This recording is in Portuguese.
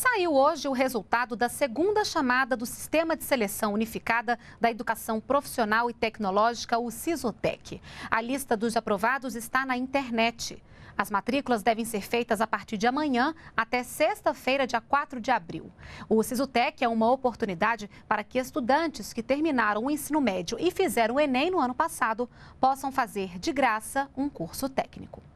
Saiu hoje o resultado da segunda chamada do Sistema de Seleção Unificada da Educação Profissional e Tecnológica, o SISOTEC. A lista dos aprovados está na internet. As matrículas devem ser feitas a partir de amanhã até sexta-feira, dia 4 de abril. O SISUTEC é uma oportunidade para que estudantes que terminaram o ensino médio e fizeram o Enem no ano passado possam fazer de graça um curso técnico.